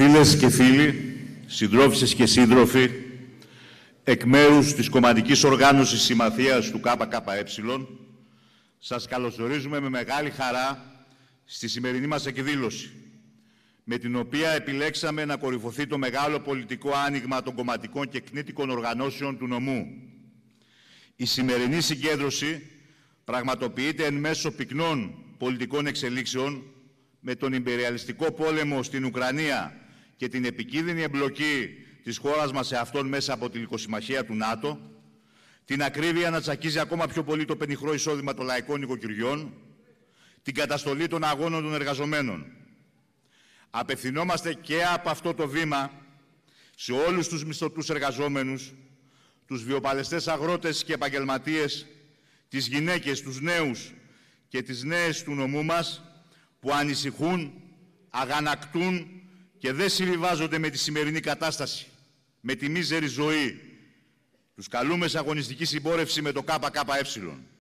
Φίλες και φίλοι, συντρόφισσες και σύντροφοι, εκ μέρους της Κομματικής Οργάνωσης Συμμαθίας του ΚΚΕ, σας καλωσορίζουμε με μεγάλη χαρά στη σημερινή μας εκδήλωση, με την οποία επιλέξαμε να κορυφωθεί το μεγάλο πολιτικό άνοιγμα των κομματικών και κνήτικων οργανώσεων του νομού. Η σημερινή συγκέντρωση πραγματοποιείται εν μέσω πυκνών πολιτικών εξελίξεων με τον υπεριαλιστικό πόλεμο στην Ουκρανία και την επικίνδυνη εμπλοκή της χώρας μας σε αυτόν μέσα από τη λικοσυμμαχία του ΝΑΤΟ, την ακρίβεια να τσακίζει ακόμα πιο πολύ το πενιχρό εισόδημα των λαϊκών οικοκυριών, την καταστολή των αγώνων των εργαζομένων. Απευθυνόμαστε και από αυτό το βήμα σε όλους τους μισθωτούς εργαζόμενους, τους βιοπαλαιστές αγρότες και επαγγελματίες, τις γυναίκες, τους νέους και τις νέες του νομού μας που ανησυχούν, αγανακτούν και δεν συμβιβάζονται με τη σημερινή κατάσταση, με τη μίζερη ζωή. Τους καλούμε σε αγωνιστική συμπόρευση με το ΚΚΕ.